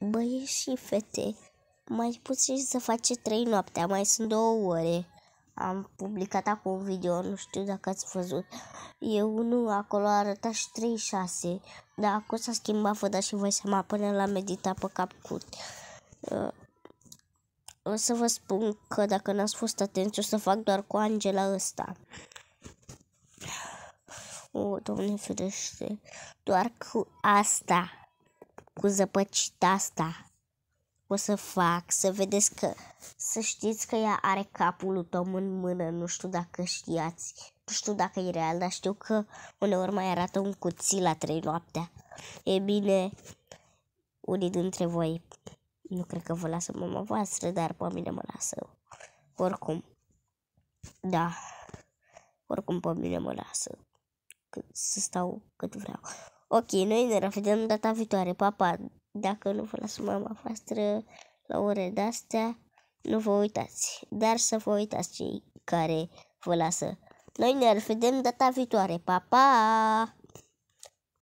Băieți și fete, mai puțin să face trei noaptea, mai sunt două ore. Am publicat acum un video, nu știu dacă ați văzut. E unul acolo arăta și 36, dar acum s-a schimbat, vă dați și voi seama, până la medita pe cap uh, o să vă spun că dacă n-ați fost atenți, o să fac doar cu Angela ăsta. O, oh, doamne ferește, doar cu asta cu zăpăcita asta o să fac, să vedeți că, să știți că ea are capul lui Tom în mână, nu știu dacă știați, nu știu dacă e real, dar știu că uneori mai arată un cuțit la trei noaptea. E bine, unii dintre voi, nu cred că vă lasă mama voastră, dar pe mine mă lasă. Oricum, da, oricum pe mine mă lasă, cât, să stau cât vreau. Ok, noi ne revedem data viitoare. Papa, dacă nu vă las mama voastră la ore de-astea, nu vă uitați. Dar să vă uitați cei care vă lasă. Noi ne revedem data viitoare. Pa, pa!